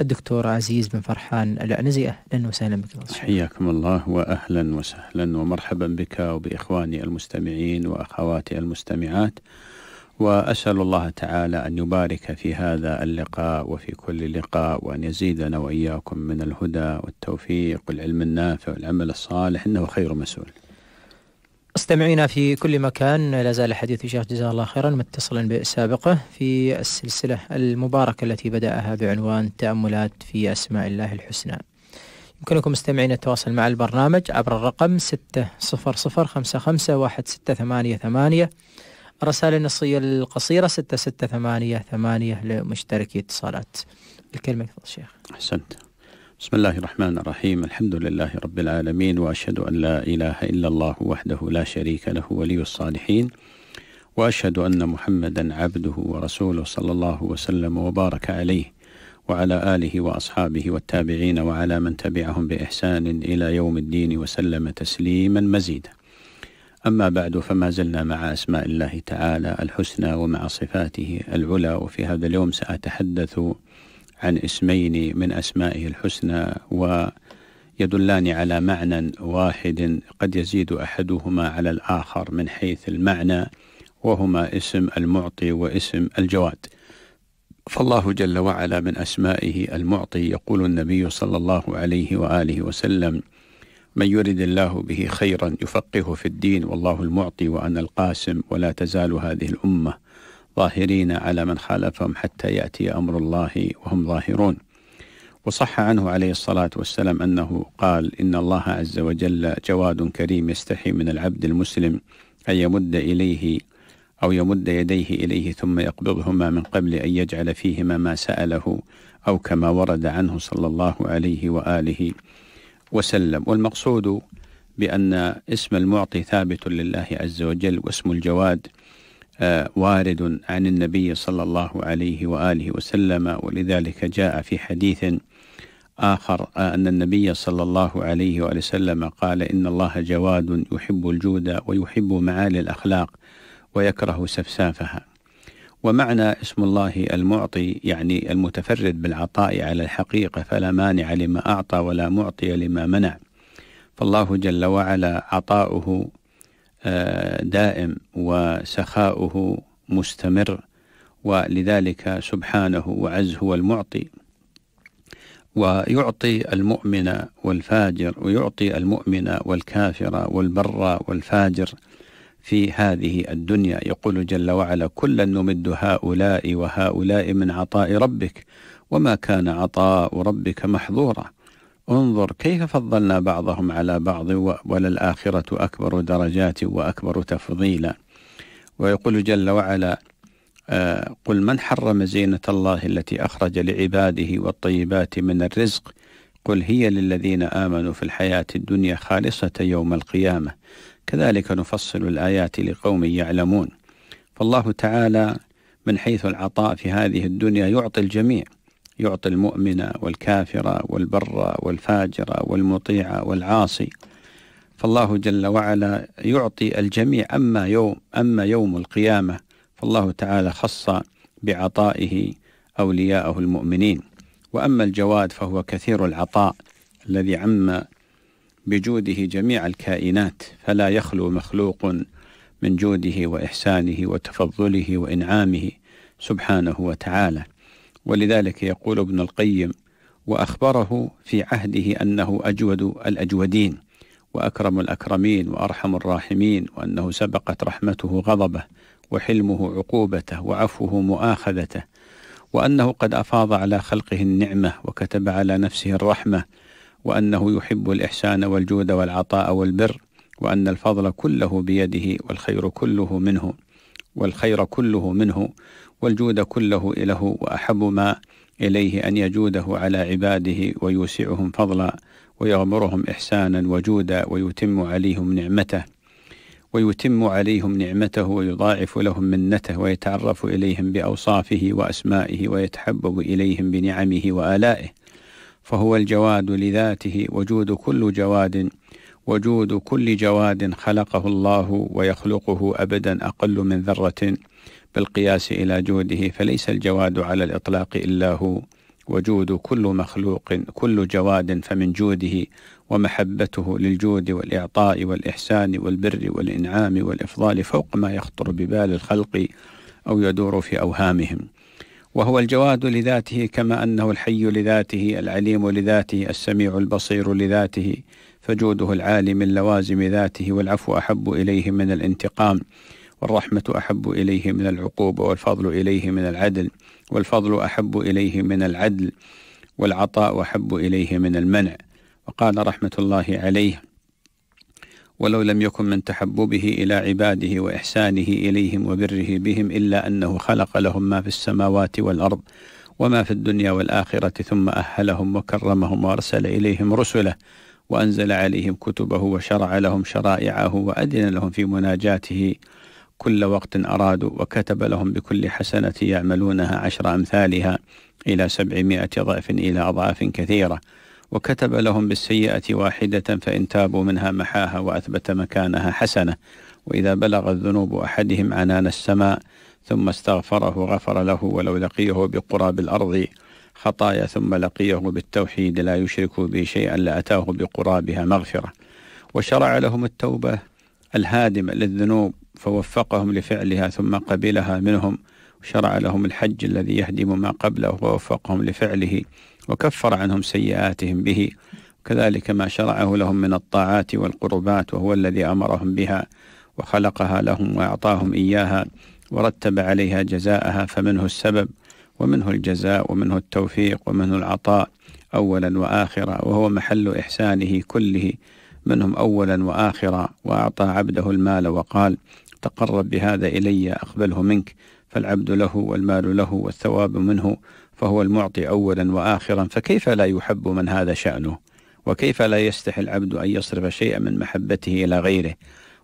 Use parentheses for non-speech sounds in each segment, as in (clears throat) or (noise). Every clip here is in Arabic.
الدكتور عزيز بن فرحان العنزي أهلا وسهلا بك حياكم الله وأهلا وسهلا ومرحبا بك وبإخواني المستمعين وأخواتي المستمعات وأسأل الله تعالى أن يبارك في هذا اللقاء وفي كل لقاء وأن يزيدنا وإياكم من الهدى والتوفيق والعلم النافع والعمل الصالح إنه خير مسؤول مستمعينا في كل مكان لا زال حديث الشيخ جزاه الله خيرا متصلا بسابقه في السلسله المباركه التي بداها بعنوان تاملات في اسماء الله الحسنى. يمكنكم مستمعينا التواصل مع البرنامج عبر الرقم 600551688 الرسالة النصية القصيرة 6688 لمشتركي اتصالات. الكلمة يا الشيخ. أحسنت. بسم الله الرحمن الرحيم الحمد لله رب العالمين وأشهد أن لا إله إلا الله وحده لا شريك له ولي الصالحين وأشهد أن محمدا عبده ورسوله صلى الله وسلم وبارك عليه وعلى آله وأصحابه والتابعين وعلى من تبعهم بإحسان إلى يوم الدين وسلم تسليما مزيدا أما بعد فما زلنا مع أسماء الله تعالى الحسنى ومع صفاته العلى وفي هذا اليوم سأتحدث عن اسمين من أسمائه الحسنى ويدلان على معنى واحد قد يزيد أحدهما على الآخر من حيث المعنى وهما اسم المعطي واسم الجواد فالله جل وعلا من أسمائه المعطي يقول النبي صلى الله عليه وآله وسلم من يرد الله به خيرا يفقهه في الدين والله المعطي وأنا القاسم ولا تزال هذه الأمة ظاهرين على من خالفهم حتى يأتي أمر الله وهم ظاهرون وصح عنه عليه الصلاة والسلام أنه قال إن الله عز وجل جواد كريم يستحي من العبد المسلم أن يمد إليه أو يمد يديه إليه ثم يقبضهما من قبل أن يجعل فيهما ما سأله أو كما ورد عنه صلى الله عليه وآله وسلم والمقصود بأن اسم المعطي ثابت لله عز وجل واسم الجواد وارد عن النبي صلى الله عليه وآله وسلم ولذلك جاء في حديث آخر أن النبي صلى الله عليه وآله وسلم قال إن الله جواد يحب الجود ويحب معالي الأخلاق ويكره سفسافها ومعنى اسم الله المعطي يعني المتفرد بالعطاء على الحقيقة فلا مانع لما أعطى ولا معطي لما منع فالله جل وعلا عطاؤه دائم وسخاؤه مستمر ولذلك سبحانه وعز هو المعطي ويعطي المؤمن والفاجر ويعطي المؤمن والكافر والبر والفاجر في هذه الدنيا يقول جل وعلا كلا نمد هؤلاء وهؤلاء من عطاء ربك وما كان عطاء ربك محظورا انظر كيف فضلنا بعضهم على بعض وللآخرة أكبر درجات وأكبر تفضيلا ويقول جل وعلا آه، قل من حرم زينة الله التي أخرج لعباده والطيبات من الرزق قل هي للذين آمنوا في الحياة الدنيا خالصة يوم القيامة كذلك نفصل الآيات لقوم يعلمون فالله تعالى من حيث العطاء في هذه الدنيا يعطي الجميع يعطي المؤمن والكافر والبر والفاجر والمطيع والعاصي فالله جل وعلا يعطي الجميع أما يوم أما يوم القيامة فالله تعالى خص بعطائه أولياءه المؤمنين وأما الجواد فهو كثير العطاء الذي عم بجوده جميع الكائنات فلا يخلو مخلوق من جوده وإحسانه وتفضله وإنعامه سبحانه وتعالى ولذلك يقول ابن القيم وأخبره في عهده أنه أجود الأجودين وأكرم الأكرمين وأرحم الراحمين وأنه سبقت رحمته غضبه وحلمه عقوبته وعفوه مؤاخذته وأنه قد أفاض على خلقه النعمة وكتب على نفسه الرحمة وأنه يحب الإحسان والجود والعطاء والبر وأن الفضل كله بيده والخير كله منه والخير كله منه والجود كله إله وأحب ما إليه أن يجوده على عباده ويوسعهم فضلا ويغمرهم إحسانا وجودا ويتم عليهم نعمته ويتم عليهم نعمته ويضاعف لهم منته ويتعرف إليهم بأوصافه وأسمائه ويتحبب إليهم بنعمه وآلائه فهو الجواد لذاته وجود كل جواد وجود كل جواد خلقه الله ويخلقه أبدا أقل من ذرة بالقياس إلى جوده فليس الجواد على الإطلاق إلا هو وجود كل مخلوق كل جواد فمن جوده ومحبته للجود والإعطاء والإحسان والبر والإنعام والإفضال فوق ما يخطر ببال الخلق أو يدور في أوهامهم وهو الجواد لذاته كما أنه الحي لذاته العليم لذاته السميع البصير لذاته فجوده العالي من لوازم ذاته والعفو أحب إليه من الانتقام والرحمة أحب إليه من العقوبة والفضل إليه من العدل والفضل أحب إليه من العدل والعطاء أحب إليه من المنع وقال رحمة الله عليه ولو لم يكن من تحببه إلى عباده وإحسانه إليهم وبره بهم إلا أنه خلق لهم ما في السماوات والأرض وما في الدنيا والآخرة ثم أهلهم وكرمهم وأرسل إليهم رسله وأنزل عليهم كتبه وشرع لهم شرائعه وأذن لهم في مناجاته كل وقت أرادوا وكتب لهم بكل حسنة يعملونها عشر أمثالها إلى سبعمائة ضعف إلى أضعاف كثيرة وكتب لهم بالسيئة واحدة فإن تابوا منها محاها وأثبت مكانها حسنة وإذا بلغ الذنوب أحدهم عنان السماء ثم استغفره غفر له ولو لقيه بقراب الأرض خطايا ثم لقيه بالتوحيد لا يشرك به شيئا لأتاه بقرابها مغفرة وشرع لهم التوبة الهادمة للذنوب فوفقهم لفعلها ثم قبلها منهم وشرع لهم الحج الذي يهدم ما قبله ووفقهم لفعله وكفر عنهم سيئاتهم به وكذلك ما شرعه لهم من الطاعات والقربات وهو الذي أمرهم بها وخلقها لهم وأعطاهم إياها ورتب عليها جزاءها فمنه السبب ومنه الجزاء ومنه التوفيق ومنه العطاء أولا وآخرا وهو محل إحسانه كله منهم أولا وآخرا وأعطى عبده المال وقال تقرب بهذا إلي أقبله منك فالعبد له والمال له والثواب منه فهو المعطي أولا وآخرا فكيف لا يحب من هذا شأنه وكيف لا يستحي العبد أن يصرف شيئا من محبته إلى غيره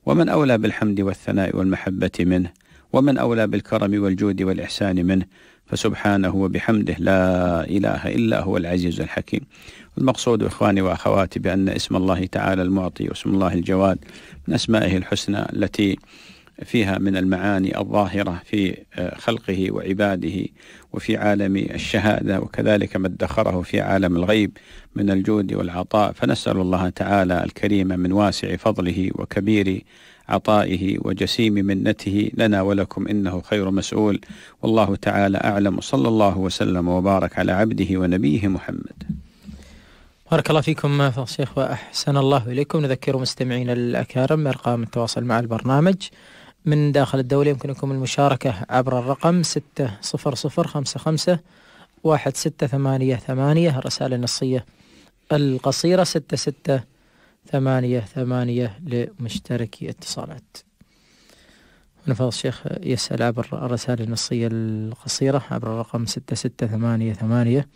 ومن أولى بالحمد والثناء والمحبة منه ومن أولى بالكرم والجود والإحسان منه فسبحانه وبحمده لا إله إلا هو العزيز الحكيم المقصود إخواني وأخواتي بأن اسم الله تعالى المعطي واسم الله الجواد من أسمائه الحسنى التي فيها من المعاني الظاهرة في آه، خلقه وعباده وفي عالم الشهادة وكذلك ما ادخره في عالم الغيب من الجود والعطاء فنسأل الله تعالى الكريم من واسع فضله وكبير عطائه وجسيم منته لنا ولكم إنه خير مسؤول والله تعالى أعلم صلى الله وسلم وبارك على عبده ونبيه محمد بارك الله فيكم شيخ وأحسن الله إليكم نذكر مستمعين الأكارم أرقام التواصل مع البرنامج من داخل الدولة يمكنكم المشاركة عبر الرقم 60055 1688 الرسالة النصية القصيرة 66 ثمانية ثمانية لمشتركي اتصالات هنا فضل الشيخ يسأل عبر الرسائل النصية القصيرة عبر الرقم ستة ستة ثمانية ثمانية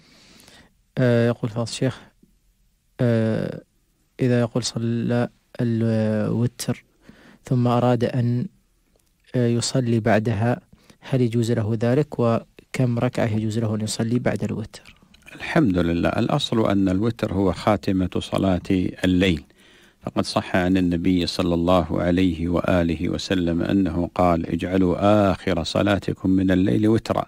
آه، يقول فضل الشيخ آه، إذا يقول صلى الوتر ثم أراد أن آه، يصلي بعدها هل يجوز له ذلك وكم ركعة يجوز له أن يصلي بعد الوتر الحمد لله الأصل أن الوتر هو خاتمة صلاة الليل فقد صح عن النبي صلى الله عليه وآله وسلم أنه قال اجعلوا آخر صلاتكم من الليل وترا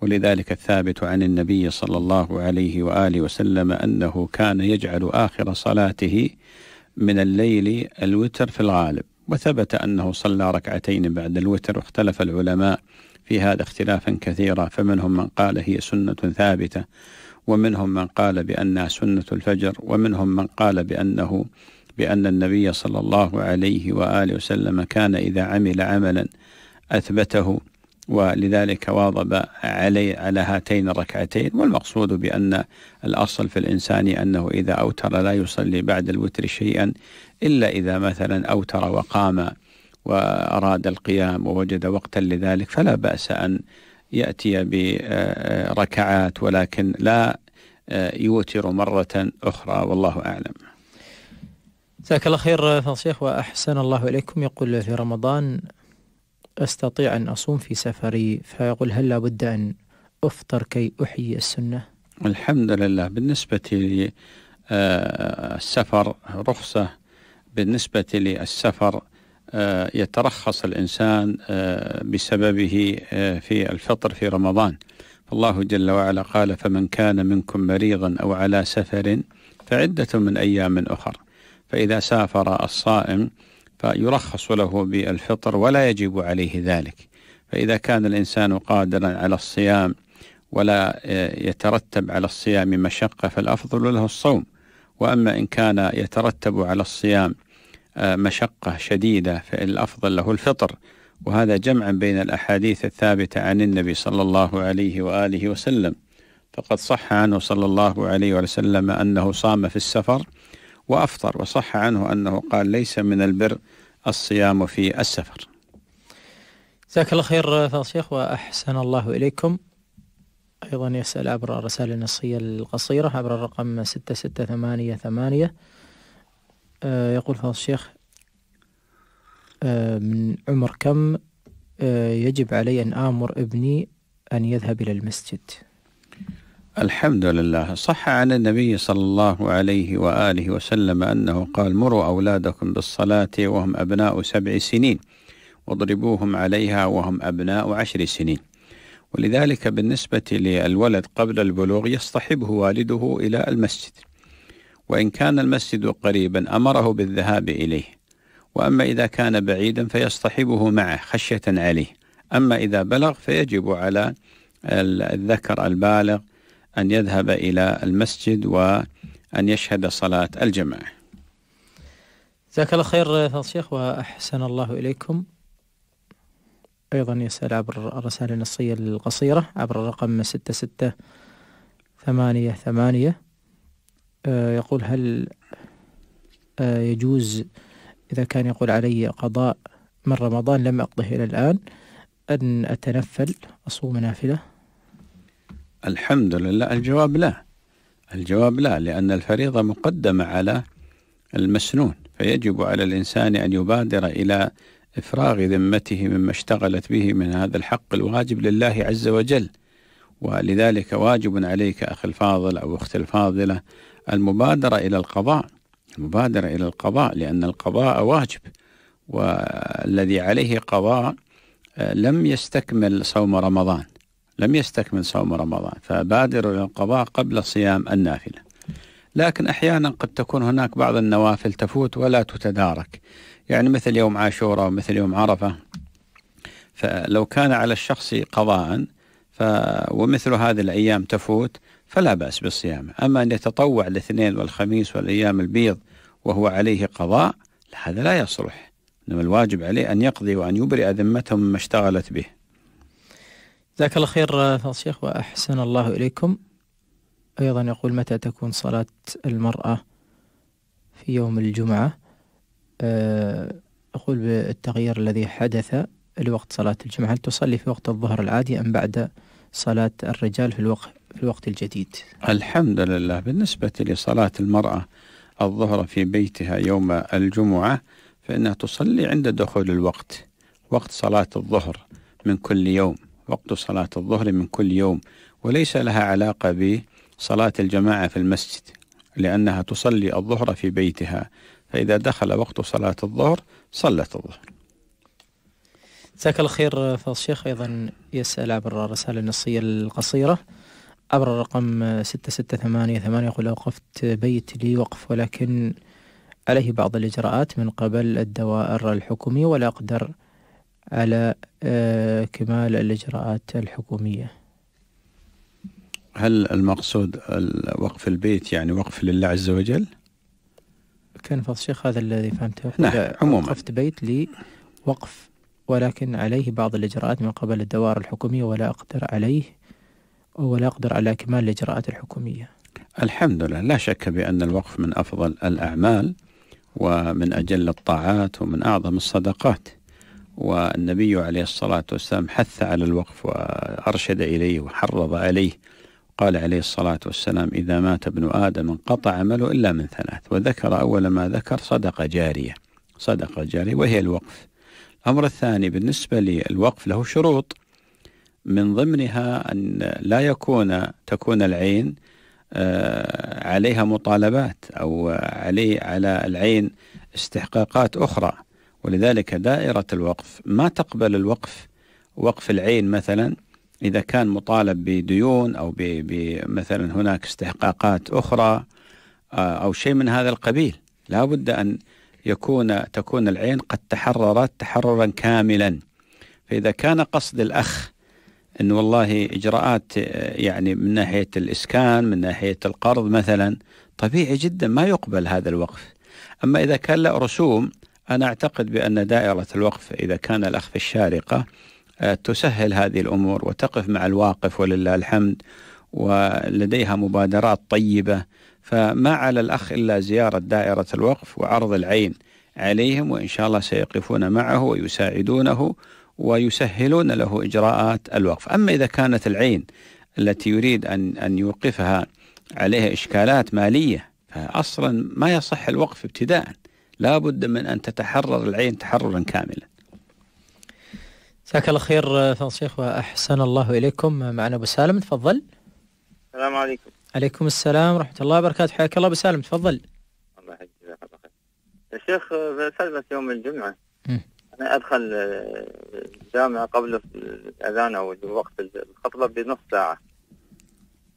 ولذلك الثابت عن النبي صلى الله عليه وآله وسلم أنه كان يجعل آخر صلاته من الليل الوتر في الغالب وثبت أنه صلى ركعتين بعد الوتر واختلف العلماء في هذا اختلافا كثيرا فمنهم من قال هي سنة ثابتة ومنهم من قال بأنها سنة الفجر ومنهم من قال بأنه بأن النبي صلى الله عليه وآله وسلم كان إذا عمل عملا أثبته ولذلك واظب علي على هاتين الركعتين والمقصود بأن الأصل في الإنسان أنه إذا أوتر لا يصلي بعد الوتر شيئا إلا إذا مثلا أوتر وقام وأراد القيام ووجد وقتا لذلك فلا بأس أن يأتي بركعات ولكن لا آه، يوتر مرة أخرى والله أعلم جزاك الله خير فضل الشيخ وأحسن الله إليكم يقول في رمضان أستطيع أن أصوم في سفري فيقول هل لابد أن أفطر كي أحيي السنة الحمد لله بالنسبة للسفر آه، رخصة بالنسبة للسفر آه، يترخص الإنسان آه، بسببه في الفطر في رمضان فالله جل وعلا قال فمن كان منكم مريضا أو على سفر فعدة من أيام أخر فإذا سافر الصائم فيرخص له بالفطر ولا يجب عليه ذلك فإذا كان الإنسان قادرا على الصيام ولا يترتب على الصيام مشقة فالأفضل له الصوم وأما إن كان يترتب على الصيام آه، مشقة شديدة فالأفضل له الفطر وهذا جمع بين الأحاديث الثابتة عن النبي صلى الله عليه وآله وسلم فقد صح عنه صلى الله عليه وسلم أنه صام في السفر وأفطر وصح عنه أنه قال ليس من البر الصيام في السفر جزاك الله خير شيخ الشيخ وأحسن الله إليكم أيضا يسأل عبر الرسائل النصية القصيرة عبر الرقم 6688 آه، يقول فضل الشيخ آه، من عمر كم آه، يجب علي أن آمر ابني أن يذهب إلى المسجد الحمد لله صح عن النبي صلى الله عليه وآله وسلم أنه قال مروا أولادكم بالصلاة وهم أبناء سبع سنين واضربوهم عليها وهم أبناء عشر سنين ولذلك بالنسبة للولد قبل البلوغ يصطحبه والده إلى المسجد وإن كان المسجد قريبا أمره بالذهاب إليه وأما إذا كان بعيدا فيصطحبه معه خشية عليه أما إذا بلغ فيجب على الذكر البالغ أن يذهب إلى المسجد وأن يشهد صلاة الجماعة جزاك الله خير الشيخ وأحسن الله إليكم أيضا يسأل عبر الرسالة النصية القصيرة عبر الرقم ستة ستة ثمانية ثمانية آه، يقول هل آه، يجوز إذا كان يقول علي قضاء من رمضان لم أقضه إلى الآن أن أتنفل أصوم نافلة الحمد لله الجواب لا الجواب لا لأن الفريضة مقدمة على المسنون فيجب على الإنسان أن يبادر إلى إفراغ ذمته مما اشتغلت به من هذا الحق الواجب لله عز وجل ولذلك واجب عليك أخي الفاضل أو أختي الفاضلة المبادرة إلى القضاء المبادرة إلى القضاء لأن القضاء واجب والذي عليه قضاء آه، لم يستكمل صوم رمضان لم يستكمل صوم رمضان فبادروا إلى القضاء قبل صيام النافلة لكن أحيانا قد تكون هناك بعض النوافل تفوت ولا تتدارك يعني مثل يوم عاشوراء ومثل يوم عرفة فلو كان على الشخص قضاء ف ومثل هذه الأيام تفوت فلا بأس بالصيام أما أن يتطوع الاثنين والخميس والأيام البيض وهو عليه قضاء هذا لا يصلح إنما الواجب عليه أن يقضي وأن يبرئ ذمته مما اشتغلت به جزاك الله خير آه، شيخ الشيخ وأحسن الله إليكم أيضا يقول متى تكون صلاة المرأة في يوم الجمعة آه، أقول بالتغيير الذي حدث لوقت صلاة الجمعة هل تصلي في وقت الظهر العادي أم بعد صلاة الرجال في الوقت في الوقت الجديد الحمد لله بالنسبة لصلاة المرأة الظهر في بيتها يوم الجمعة فإنها تصلي عند دخول الوقت وقت صلاة الظهر من كل يوم وقت صلاة الظهر من كل يوم وليس لها علاقة بصلاة الجماعة في المسجد لأنها تصلي الظهر في بيتها فإذا دخل وقت صلاة الظهر صلت الظهر جزاك الله خير فضل الشيخ أيضا يسأل عبر الرسالة النصية القصيرة عبر الرقم 6688 يقول أوقفت بيت لي وقف ولكن عليه بعض الإجراءات من قبل الدوائر الحكومية ولا أقدر على آه، كمال الإجراءات الحكومية هل المقصود وقف البيت يعني وقف لله عز وجل؟ كان فضل الشيخ هذا الذي فهمته نعم عموما وقفت بيت لوقف ولكن عليه بعض الإجراءات من قبل الدوائر الحكومية ولا أقدر عليه ولا أقدر على كمال الإجراءات الحكومية الحمد لله لا شك بأن الوقف من أفضل الأعمال ومن أجل الطاعات ومن أعظم الصدقات والنبي عليه الصلاة والسلام حث على الوقف وأرشد إليه وحرض عليه قال عليه الصلاة والسلام إذا مات ابن آدم انقطع عمله إلا من ثلاث وذكر أول ما ذكر صدقة جارية صدقة جارية وهي الوقف الأمر الثاني بالنسبة للوقف له شروط من ضمنها أن لا يكون تكون العين آه، عليها مطالبات أو علي على العين استحقاقات أخرى ولذلك دائرة الوقف ما تقبل الوقف وقف العين مثلا إذا كان مطالب بديون أو مثلا هناك استحقاقات أخرى آه، أو شيء من هذا القبيل لا بد أن يكون تكون العين قد تحررت تحررا كاملا فإذا كان قصد الأخ أن والله إجراءات آه، يعني من ناحية الإسكان من ناحية القرض مثلا طبيعي جدا ما يقبل هذا الوقف أما إذا كان له رسوم أنا أعتقد بأن دائرة الوقف إذا كان الأخ في الشارقة آه، تسهل هذه الأمور وتقف مع الواقف ولله الحمد ولديها مبادرات طيبة فما على الأخ إلا زيارة دائرة الوقف وعرض العين عليهم وإن شاء الله سيقفون معه ويساعدونه ويسهلون له إجراءات الوقف أما إذا كانت العين التي يريد أن, أن يوقفها عليها إشكالات مالية فأصلا ما يصح الوقف ابتداءً لا بد من أن تتحرر العين تحررا كاملا جزاك الله خير فنصيخ آه، وأحسن الله إليكم آه، معنا أبو سالم تفضل السلام عليكم عليكم السلام ورحمة الله وبركاته حياك الله أبو سالم تفضل الله يحييك جزاك الله خير يا شيخ آه، سالفة يوم الجمعة أنا أدخل الجامعة قبل الأذان أو وقت الخطبة بنص ساعة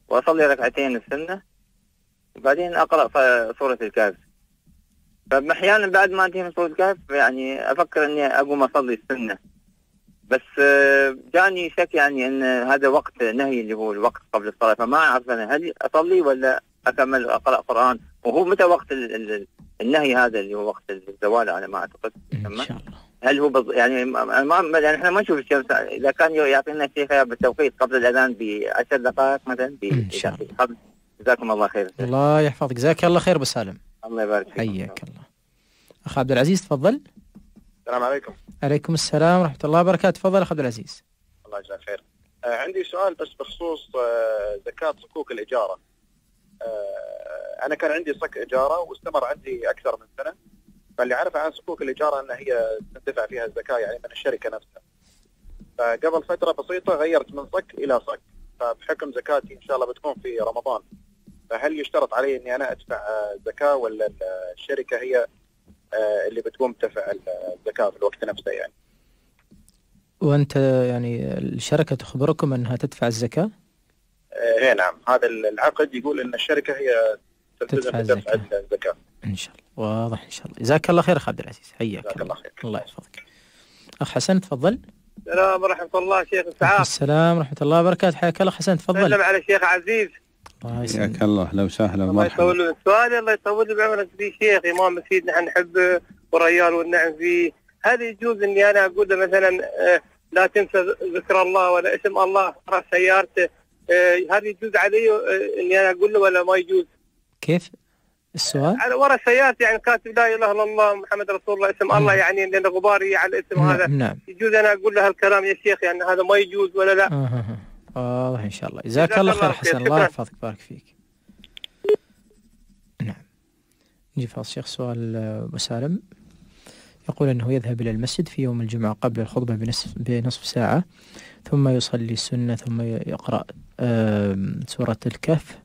وأصلي ركعتين السنة وبعدين أقرأ سورة الكافر فاحيانا طيب، بعد ما انتهي من صوت الكهف يعني افكر اني اقوم اصلي السنه بس آه، جاني شك يعني ان هذا وقت نهي اللي هو الوقت قبل الصلاه فما اعرف انا هل اصلي ولا اكمل اقرا قران وهو متى وقت النهي هذا اللي هو وقت الزوال على ما اعتقد ان شاء الله هل هو بض... يعني ما يعني احنا ما نشوف الشمس اذا كان يعطينا شيء خيار بالتوقيت قبل الاذان بعشر دقائق مثلا ب... ان شاء الله جزاكم الله خير الله يحفظك جزاك الله خير ابو سالم الله يبارك فيك حياك الله أخ عبد العزيز تفضل السلام عليكم عليكم السلام ورحمة الله وبركاته تفضل أخ عبد العزيز الله يجزاك خير آه عندي سؤال بس بخصوص آه زكاة صكوك الإجارة آه أنا كان عندي صك إجارة واستمر عندي أكثر من سنة فاللي عرف عن صكوك الإجارة أن هي تندفع فيها الزكاة يعني من الشركة نفسها فقبل فترة بسيطة غيرت من صك إلى صك فبحكم زكاتي إن شاء الله بتكون في رمضان فهل يشترط علي أني أنا أدفع آه، زكاة ولا الشركة هي آه، اللي بتقوم بدفع الزكاه في الوقت نفسه يعني. وانت يعني الشركه تخبركم انها تدفع الزكاه؟ آه، اي نعم هذا العقد يقول ان الشركه هي تدفع الزكاه. الزكاه. ان شاء الله واضح ان شاء الله جزاك الله خير اخ عبد العزيز حياك الله, الله خير الله يحفظك. اخ حسن تفضل. السلام ورحمة الله شيخ السعاف السلام ورحمة الله وبركاته حياك الله حسن تفضل سلم على الشيخ عزيز الله طيب. حياك الله لو وسهلا الله الله يطول سؤالي الله يطول بعمرك في شيخ امام مسجد نحن نحبه وريال والنعم فيه هل يجوز اني انا اقول له مثلا آه، لا تنسى ذكر الله ولا اسم الله ترى سيارته آه، هل يجوز علي آه، اني انا اقول له ولا ما يجوز؟ كيف؟ السؤال؟ على ورا سيارتي يعني كاتب لا اله الا الله محمد رسول الله اسم الله نعم. يعني لان غباري على الاسم نعم، هذا نعم يجوز انا اقول له هالكلام يا شيخ يعني هذا ما يجوز ولا لا؟ والله ان شاء الله جزاك الله خير حسن الله يحفظك بارك فيك نعم نجي فاض الشيخ سؤال مسالم يقول أنه يذهب إلى المسجد في يوم الجمعة قبل الخطبة بنصف, بنصف ساعة ثم يصلي السنة ثم يقرأ سورة الكهف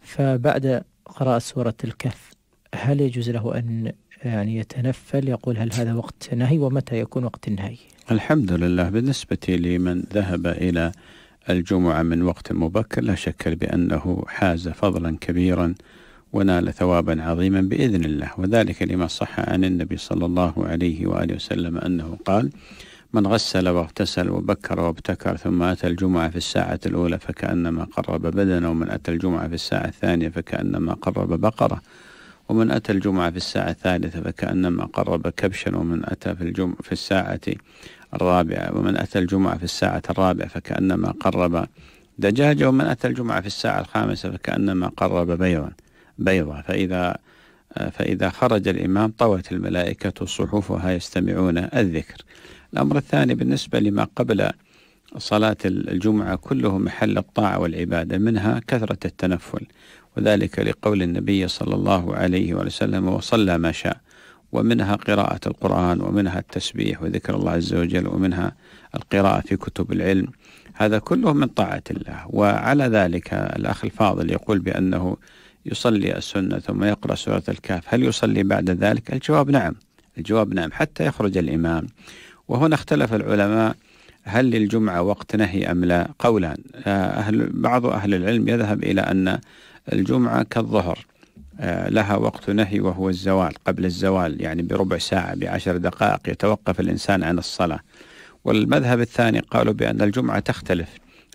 فبعد قراءة سورة الكهف هل يجوز له أن يعني يتنفل يقول هل هذا وقت نهي ومتى يكون وقت النهي الحمد لله بالنسبة لمن ذهب إلى الجمعة من وقت مبكر لا شك بأنه حاز فضلا كبيرا ونال ثوابا عظيما بإذن الله وذلك لما صح عن النبي صلى الله عليه وآله وسلم أنه قال من غسل واغتسل وبكر وابتكر ثم أتى الجمعة في الساعة الأولى فكأنما قرب بدنا ومن أتى الجمعة في الساعة الثانية فكأنما قرب بقرة ومن أتى الجمعة في الساعة الثالثة فكأنما قرب كبشا ومن أتى في, الجمعة في الساعة الرابعة ومن أتى الجمعة في الساعة الرابعة فكأنما قرب دجاجة ومن أتى الجمعة في الساعة الخامسة فكأنما قرب بيضا بيضا فإذا فإذا خرج الإمام طوت الملائكة صحوفها يستمعون الذكر الأمر الثاني بالنسبة لما قبل صلاة الجمعة كله محل الطاعة والعبادة منها كثرة التنفل وذلك لقول النبي صلى الله عليه وسلم وصلى ما شاء ومنها قراءة القرآن ومنها التسبيح وذكر الله عز وجل ومنها القراءة في كتب العلم هذا كله من طاعة الله وعلى ذلك الأخ الفاضل يقول بأنه يصلي السنة ثم يقرأ سورة الكهف هل يصلي بعد ذلك؟ الجواب نعم الجواب نعم حتى يخرج الإمام وهنا اختلف العلماء هل للجمعة وقت نهي أم لا قولان آه، أهل بعض أهل العلم يذهب إلى أن الجمعة كالظهر آه، لها وقت نهي وهو الزوال قبل الزوال يعني بربع ساعة بعشر دقائق يتوقف الإنسان عن الصلاة والمذهب الثاني قالوا بأن الجمعة تختلف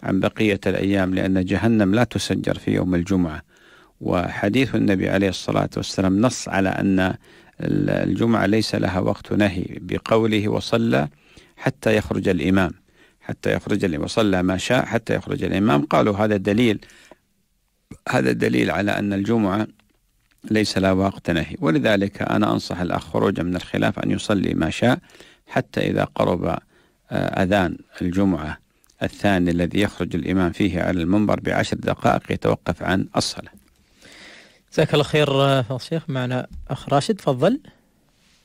عن بقية الأيام لأن جهنم لا تسجر في يوم الجمعة وحديث النبي عليه الصلاة والسلام نص على أن الجمعة ليس لها وقت نهي بقوله وصلى حتى يخرج الإمام حتى يخرج وصلى ما شاء حتى يخرج الإمام قالوا هذا دليل هذا دليل على أن الجمعة ليس لا وقت نهي ولذلك أنا أنصح الأخ خروجا من الخلاف أن يصلي ما شاء حتى إذا قرب آه، أذان الجمعة الثاني الذي يخرج الإمام فيه على المنبر بعشر دقائق يتوقف عن الصلاة جزاك الله خير آه، فضل الشيخ معنا أخ راشد تفضل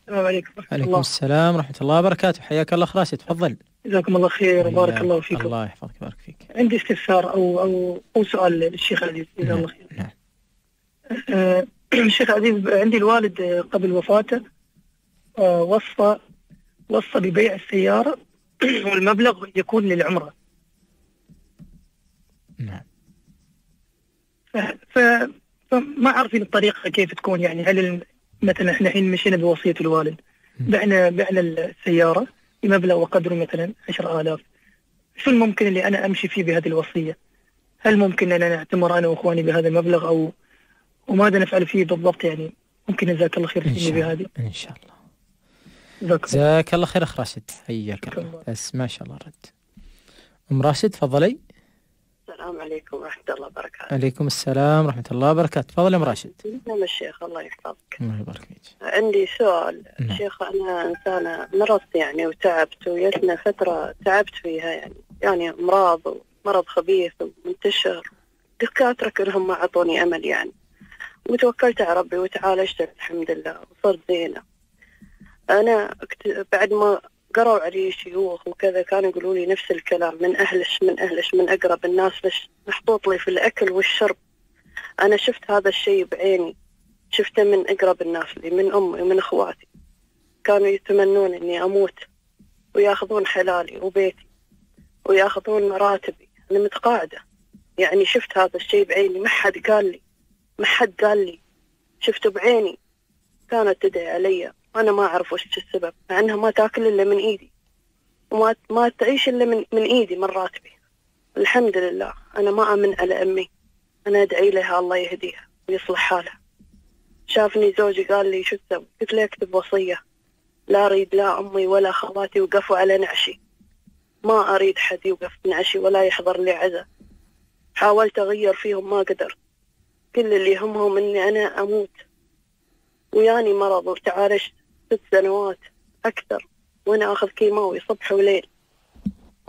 السلام عليكم ورحمة الله السلام ورحمة الله وبركاته حياك الله أخ راشد تفضل جزاكم الله خير وبارك الله فيك الله يحفظك ويبارك فيك عندي استفسار أو أو أو سؤال للشيخ عزيز جزاه نعم. الله خير نعم. آه (clears throat) شيخ عزيز عندي الوالد قبل وفاته وصى آه، وصى ببيع السيارة (clears throat) والمبلغ يكون للعمرة نعم ف... ف... فما عارفين الطريقة كيف تكون يعني هل مثلا احنا الحين مشينا بوصية الوالد بعنا بعنا السيارة بمبلغ وقدره مثلا 10000 شو الممكن اللي أنا أمشي فيه بهذه الوصية؟ هل ممكن أن أنا أعتمر أنا وإخواني بهذا المبلغ أو وماذا نفعل فيه بالضبط يعني ممكن جزاك الله خير في بهذه ان شاء الله جزاك الله خير اخ راشد حياك الله بس ما شاء الله رد ام راشد تفضلي السلام عليكم ورحمة الله وبركاته. عليكم السلام ورحمة الله وبركاته، تفضل يا ام راشد. نعم الشيخ الله يحفظك. الله يبارك فيك. عندي سؤال، نعم. شيخ أنا إنسانة مرضت يعني وتعبت ويتنا فترة تعبت فيها يعني، يعني أمراض ومرض خبيث ومنتشر. دكاترة كلهم ما أعطوني أمل يعني. وتوكلت على ربي وتعالجت الحمد لله وصرت زينة أنا كت... بعد ما قروا علي شيوخ وكذا كانوا يقولوا لي نفس الكلام من أهلش من أهلش من أقرب الناس لش محطوط لي في الأكل والشرب أنا شفت هذا الشيء بعيني شفته من أقرب الناس لي من أمي ومن أخواتي كانوا يتمنون إني أموت وياخذون حلالي وبيتي وياخذون راتبي أنا متقاعدة يعني شفت هذا الشيء بعيني ما حد قال لي ما حد قال لي شفته بعيني كانت تدعي علي وأنا ما أعرف وش السبب مع أنها ما تاكل إلا من إيدي وما ما تعيش إلا من, من إيدي من راتبي الحمد لله أنا ما أمن على أمي أنا أدعي لها الله يهديها ويصلح حالها شافني زوجي قال لي شو تسوي قلت له اكتب وصية لا أريد لا أمي ولا خواتي وقفوا على نعشي ما أريد حد يوقف نعشي ولا يحضر لي عزاء حاولت أغير فيهم ما قدرت كل اللي يهمهم اني انا اموت وياني مرض وتعالجت ست سنوات اكثر وانا اخذ كيماوي صبح وليل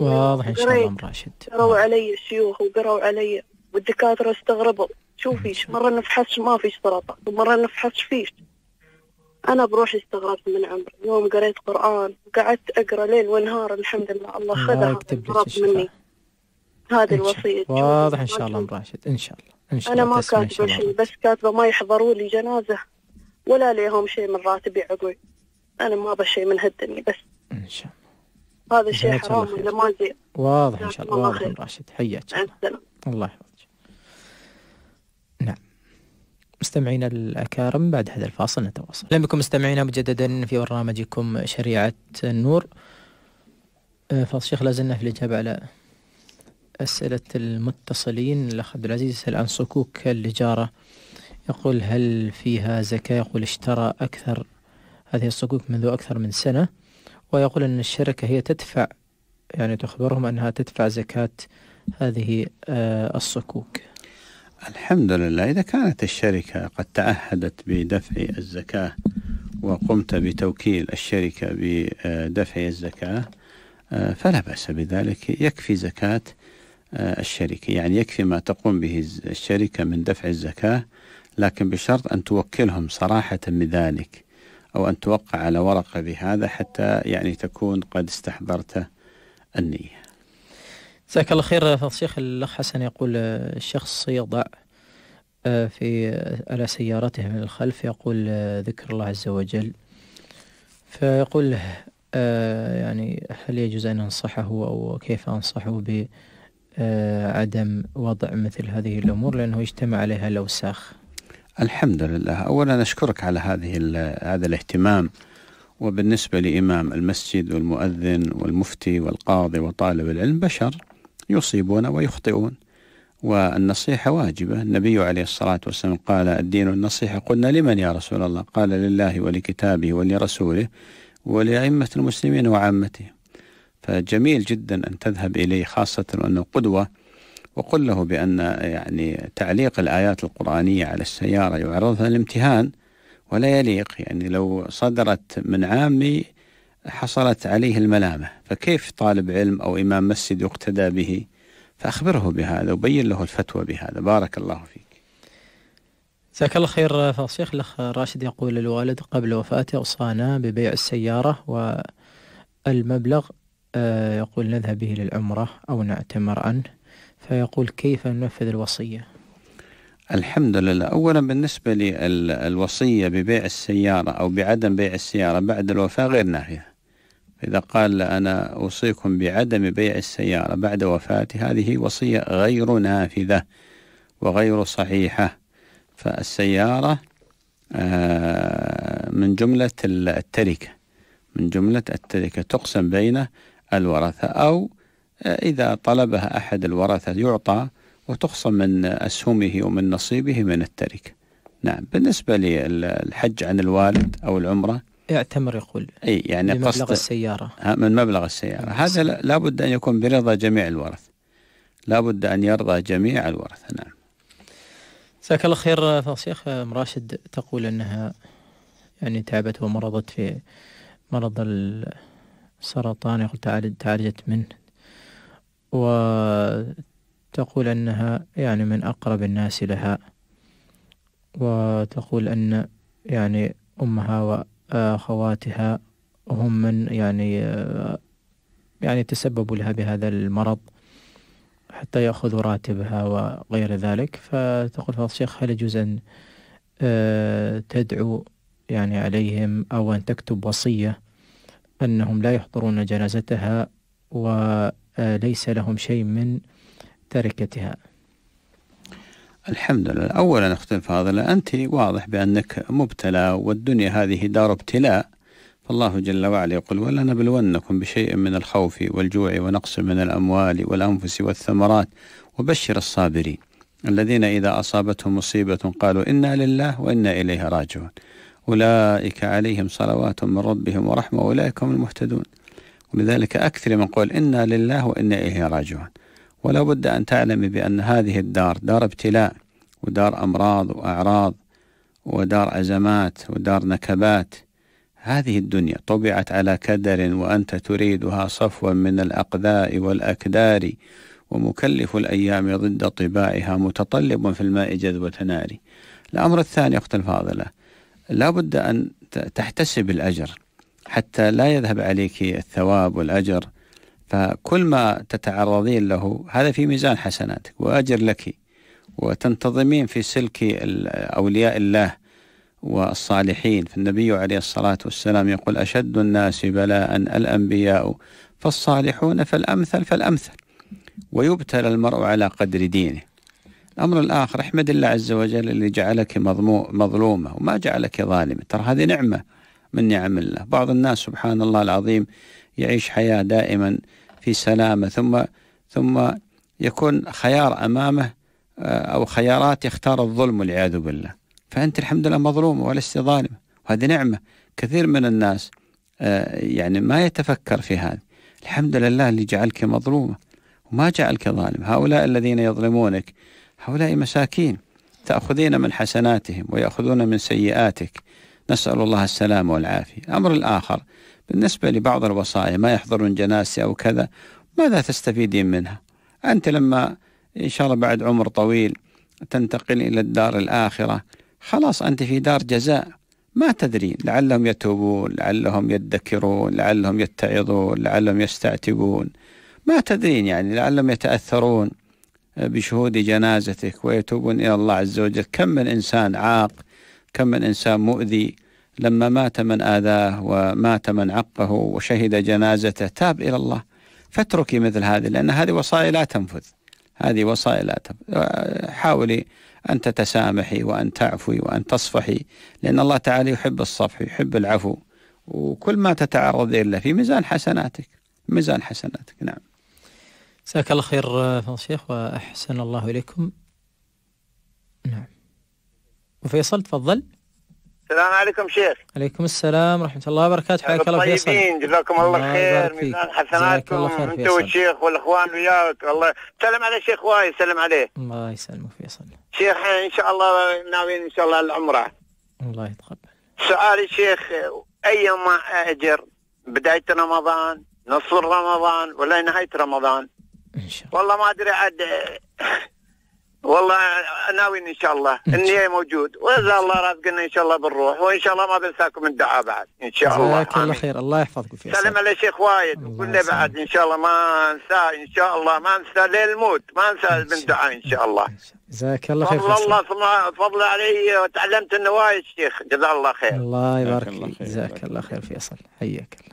واضح ان شاء الله راشد قروا علي الشيوخ وقروا علي والدكاتره استغربوا شوفيش مره نفحص ما فيش سرطان ومره نفحص فيش انا بروحي استغربت من عمري يوم قريت قران وقعدت اقرا ليل ونهار الحمد لله الله خذها الله يكتب لك مني هذه الوصيه واضح ان شاء الله ام راشد ان شاء الله إن شاء انا ما كاتبه شيء بس كاتبه ما يحضروا لي جنازه ولا ليهم شيء من راتبي عقوي انا ما ابغى شيء من هالدنيا بس ان شاء الله هذا شيء حرام ولا ما زين واضح ان شاء الله واضح راشد حياك الله الله يحفظك نعم مستمعينا الأكارم بعد هذا الفاصل نتواصل أهلا بكم مستمعينا مجددا في برنامجكم شريعة النور أه، فاصل شيخ لازلنا في الإجابة على أسئلة المتصلين الأخ عبد العزيز يسأل عن صكوك الإجارة يقول هل فيها زكاة يقول اشترى أكثر هذه الصكوك منذ أكثر من سنة ويقول أن الشركة هي تدفع يعني تخبرهم أنها تدفع زكاة هذه آه، الصكوك الحمد لله إذا كانت الشركة قد تعهدت بدفع الزكاة وقمت بتوكيل الشركة بدفع الزكاة آه، فلا بأس بذلك يكفي زكاة آه، الشركة يعني يكفي ما تقوم به الشركة من دفع الزكاة لكن بشرط أن توكلهم صراحة بذلك أو أن توقع على ورقة بهذا حتى يعني تكون قد استحضرت النية جزاك الله خير الشيخ الأخ حسن يقول آه، الشخص يضع آه، في على سيارته من الخلف يقول ذكر الله عز وجل فيقول يعني هل يجوز أن أنصحه أو كيف أنصحه ب آه، عدم وضع مثل هذه الأمور لأنه يجتمع عليها الأوساخ الحمد لله أولا أشكرك على هذه هذا الاهتمام وبالنسبة لإمام المسجد والمؤذن والمفتي والقاضي وطالب العلم بشر يصيبون ويخطئون والنصيحة واجبة النبي عليه الصلاة والسلام قال الدين النصيحة قلنا لمن يا رسول الله قال لله ولكتابه ولرسوله ولأئمة المسلمين وعامتهم. فجميل جدا أن تذهب إليه خاصة وأنه قدوة وقل له بأن يعني تعليق الآيات القرآنية على السيارة يعرضها لامتهان ولا يليق يعني لو صدرت من عامي حصلت عليه الملامة فكيف طالب علم أو إمام مسجد يقتدى به فأخبره بهذا وبين له الفتوى بهذا بارك الله فيك جزاك الله خير فصيح الأخ راشد يقول الوالد قبل وفاته أوصانا ببيع السيارة والمبلغ آه، يقول نذهب به للعمرة أو نعتمر عنه فيقول كيف ننفذ الوصية الحمد لله أولا بالنسبة للوصية ببيع السيارة أو بعدم بيع السيارة بعد الوفاة غير ناهية إذا قال أنا أوصيكم بعدم بيع السيارة بعد وفاتي هذه وصية غير نافذة وغير صحيحة فالسيارة آه، من جملة التركة من جملة التركة تقسم بين الورثة أو إذا طلبها أحد الورثة يعطى وتخصم من أسهمه ومن نصيبه من التركة نعم بالنسبة للحج عن الوالد أو العمرة اعتمر يقول أي يعني من مبلغ السيارة من مبلغ السيارة نعم. هذا لابد أن يكون برضا جميع الورث لابد أن يرضى جميع الورثة نعم جزاك الله خير شيخ راشد تقول أنها يعني تعبت ومرضت في مرض سرطان يقول تعالجت منه وتقول أنها يعني من أقرب الناس لها وتقول أن يعني أمها وأخواتها هم من يعني يعني تسببوا لها بهذا المرض حتى يأخذوا راتبها وغير ذلك فتقول فضل الشيخ هل يجوز أن آه، تدعو يعني عليهم أو أن تكتب وصية أنهم لا يحضرون جنازتها وليس لهم شيء من تركتها الحمد لله أولا أختي الفاضلة أنت واضح بأنك مبتلى والدنيا هذه دار ابتلاء فالله جل وعلا يقول ولنبلونكم بشيء من الخوف والجوع ونقص من الأموال والأنفس والثمرات وبشر الصابرين الذين إذا أصابتهم مصيبة قالوا إنا لله وإنا إليه راجعون أولئك عليهم صلوات من ربهم ورحمة وأولئك هم المهتدون ولذلك أكثر من قول إنا لله وإنا إليه راجعون ولا بد أن تعلم بأن هذه الدار دار ابتلاء ودار أمراض وأعراض ودار أزمات ودار نكبات هذه الدنيا طبعت على كدر وأنت تريدها صفوا من الأقذاء والأكدار ومكلف الأيام ضد طباعها متطلب في الماء جذوة نار الأمر الثاني أخت الفاضلة لا بد أن تحتسب الأجر حتى لا يذهب عليك الثواب والأجر فكل ما تتعرضين له هذا في ميزان حسناتك وأجر لك وتنتظمين في سلك أولياء الله والصالحين فالنبي عليه الصلاة والسلام يقول أشد الناس بلاء الأنبياء فالصالحون فالأمثل فالأمثل ويبتلى المرء على قدر دينه الأمر الآخر احمد الله عز وجل اللي جعلك مظلومة وما جعلك ظالمة ترى هذه نعمة من نعم الله بعض الناس سبحان الله العظيم يعيش حياة دائما في سلامة ثم ثم يكون خيار أمامه آه، أو خيارات يختار الظلم والعياذ بالله فأنت الحمد لله مظلومة ولست ظالمة وهذه نعمة كثير من الناس آه، يعني ما يتفكر في هذا الحمد لله اللي جعلك مظلومة وما جعلك ظالم هؤلاء الذين يظلمونك هؤلاء مساكين تأخذين من حسناتهم ويأخذون من سيئاتك نسأل الله السلام والعافية الأمر الآخر بالنسبة لبعض الوصايا ما يحضر من جنازة أو كذا ماذا تستفيدين منها أنت لما إن شاء الله بعد عمر طويل تنتقل إلى الدار الآخرة خلاص أنت في دار جزاء ما تدري لعلهم يتوبون لعلهم يدكرون لعلهم يتعظون لعلهم يستعتبون ما تدرين يعني لعلهم يتأثرون بشهود جنازتك ويتوبون إلى الله عز وجل كم من إنسان عاق كم من إنسان مؤذي لما مات من آذاه ومات من عقه وشهد جنازته تاب إلى الله فاتركي مثل هذه لأن هذه وصايا لا تنفذ هذه وصايا لا تنفذ حاولي أن تتسامحي وأن تعفوي وأن تصفحي لأن الله تعالى يحب الصفح يحب العفو وكل ما تتعرض له في ميزان حسناتك ميزان حسناتك نعم جزاك الله خير آه، فضل الشيخ وأحسن الله إليكم نعم وفيصل تفضل السلام عليكم شيخ عليكم السلام ورحمة الله وبركاته حياك الله فيصل طيبين جزاكم الله, خير ميزان حسناتكم انت والشيخ والاخوان وياك الله سلم على الشيخ وايد سلم عليه الله يسلمك فيصل شيخ ان شاء الله ناويين ان شاء الله العمرة الله يتقبل سؤالي شيخ اي ما اجر بداية رمضان نصف رمضان ولا نهاية رمضان ان شاء الله والله ما ادري عاد والله ناوي ان شاء الله اني موجود واذا الله رزقنا ان شاء الله بنروح وان شاء الله ما بنساكم من الدعاء بعد ان شاء الله جزاك الله خير الله يحفظك فيك سلم على الشيخ وايد وكل بعد ان شاء الله ما انساه ان شاء الله ما انسى للموت ما انسى من دعاء ان شاء الله جزاك الله خير فضل الله فضل علي وتعلمت النوايا الشيخ جزاه الله خير الله يبارك فيك جزاك الله خير فيصل حياك الله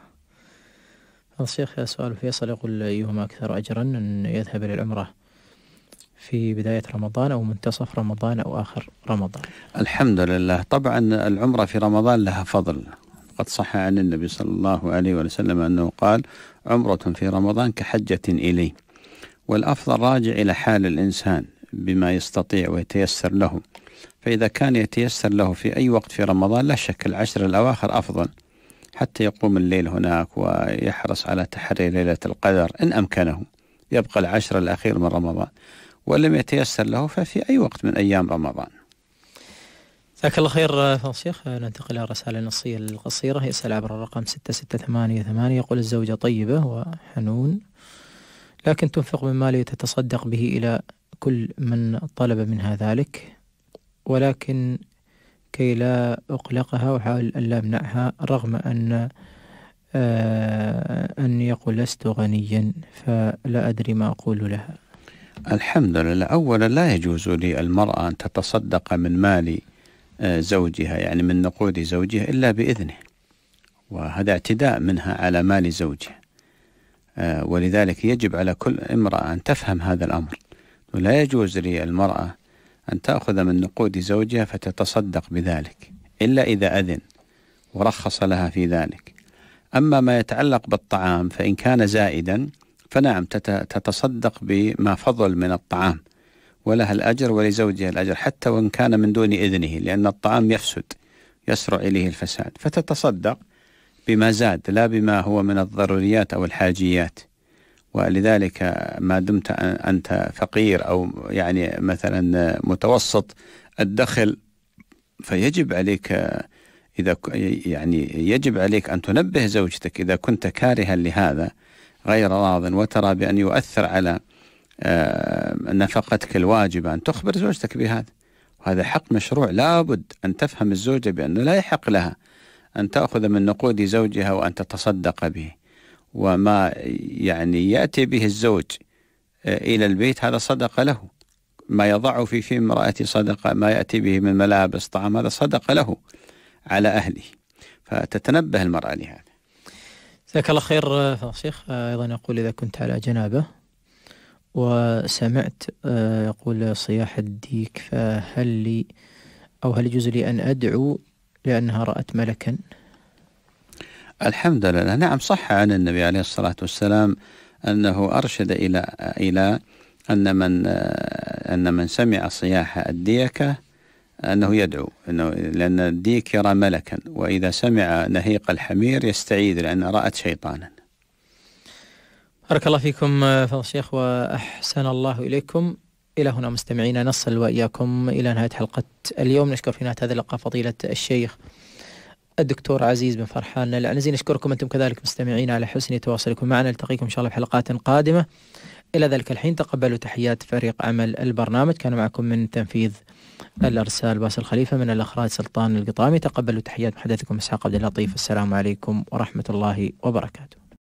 الشيخ سؤال فيصل يقول أيهما أكثر أجرا أن يذهب إلى العمرة في بداية رمضان أو منتصف رمضان أو آخر رمضان الحمد لله طبعا العمرة في رمضان لها فضل قد صح عن النبي صلى الله عليه وسلم أنه قال عمرة في رمضان كحجة إليه والأفضل راجع إلى حال الإنسان بما يستطيع ويتيسر له فإذا كان يتيسر له في أي وقت في رمضان لا شك العشر الأواخر أفضل حتى يقوم الليل هناك ويحرص على تحرير ليلة القدر إن أمكنه يبقى العشر الأخير من رمضان وإن لم يتيسر له ففي أي وقت من أيام رمضان جزاك الله خير فالشيخ ننتقل إلى الرسالة النصية القصيرة يسأل عبر الرقم 6688 يقول الزوجة طيبة وحنون لكن تنفق من مالي تتصدق به إلى كل من طلب منها ذلك ولكن كي لا أقلقها وأحاول لا أمنعها رغم أن آه، أني يقول لست غنيا فلا أدري ما أقول لها الحمد لله أولا لا يجوز للمرأة أن تتصدق من مال آه، زوجها يعني من نقود زوجها إلا بإذنه وهذا اعتداء منها على مال زوجها آه، ولذلك يجب على كل امرأة أن تفهم هذا الأمر ولا يجوز للمرأة أن تأخذ من نقود زوجها فتتصدق بذلك إلا إذا أذن ورخص لها في ذلك أما ما يتعلق بالطعام فإن كان زائدا فنعم تتصدق بما فضل من الطعام ولها الأجر ولزوجها الأجر حتى وإن كان من دون إذنه لأن الطعام يفسد يسرع إليه الفساد فتتصدق بما زاد لا بما هو من الضروريات أو الحاجيات ولذلك ما دمت أنت فقير أو يعني مثلا متوسط الدخل فيجب عليك إذا يعني يجب عليك أن تنبه زوجتك إذا كنت كارها لهذا غير راض وترى بأن يؤثر على آه، نفقتك الواجبة أن تخبر زوجتك بهذا وهذا حق مشروع لابد أن تفهم الزوجة بأنه لا يحق لها أن تأخذ من نقود زوجها وأن تتصدق به وما يعني يأتي به الزوج آه، إلى البيت هذا صدقة له ما يضعه في في امرأته صدقة ما يأتي به من ملابس طعام هذا صدقة له على أهله فتتنبه المرأة لهذا جزاك الله خير آه، شيخ آه، أيضا يقول إذا كنت على جنابة وسمعت يقول صياح الديك فهل لي أو هل يجوز لي أن أدعو لأنها رأت ملكا الحمد لله نعم صح عن النبي عليه الصلاة والسلام أنه أرشد إلى إلى أن من أن من سمع صياح الديكة أنه يدعو إنه لأن الديك يرى ملكا وإذا سمع نهيق الحمير يستعيد لأن رأت شيطانا بارك الله فيكم فضل الشيخ وأحسن الله إليكم إلى هنا مستمعينا نصل وإياكم إلى نهاية حلقة اليوم نشكر في نهاية هذا اللقاء فضيلة الشيخ الدكتور عزيز بن فرحان العنزي نشكركم أنتم كذلك مستمعين على حسن تواصلكم معنا نلتقيكم إن شاء الله في حلقات قادمة إلى ذلك الحين تقبلوا تحيات فريق عمل البرنامج كان معكم من تنفيذ الأرسال باسل خليفة من الأخراج سلطان القطامي تقبلوا تحيات محدثكم إسحاق عبد اللطيف السلام عليكم ورحمة الله وبركاته